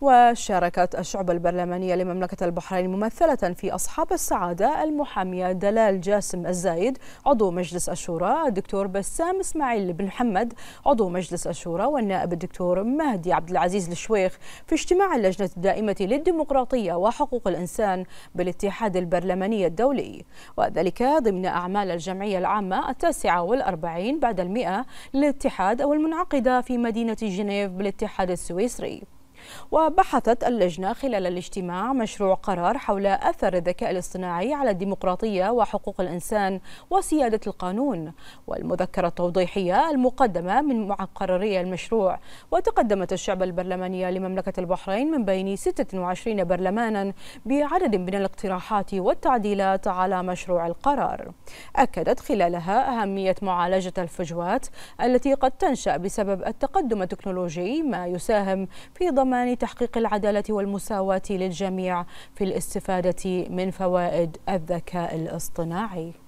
وشاركت الشعب البرلمانية لمملكة البحرين ممثلة في أصحاب السعادة المحامية دلال جاسم الزايد عضو مجلس الشورى الدكتور بسام إسماعيل بن محمد عضو مجلس الشورى والنائب الدكتور مهدي عبد العزيز الشويخ في اجتماع اللجنة الدائمة للديمقراطية وحقوق الإنسان بالاتحاد البرلماني الدولي وذلك ضمن أعمال الجمعية العامة التاسعة والأربعين بعد المئة للاتحاد أو المنعقدة في مدينة جنيف بالاتحاد السويسري وبحثت اللجنة خلال الاجتماع مشروع قرار حول أثر الذكاء الاصطناعي على الديمقراطية وحقوق الإنسان وسيادة القانون والمذكرة التوضيحية المقدمة من مقرري المشروع وتقدمت الشعب البرلمانية لمملكة البحرين من بين 26 برلمانا بعدد من الاقتراحات والتعديلات على مشروع القرار أكدت خلالها أهمية معالجة الفجوات التي قد تنشأ بسبب التقدم التكنولوجي ما يساهم في ضمان لضمان تحقيق العدالة والمساواة للجميع في الاستفادة من فوائد الذكاء الاصطناعي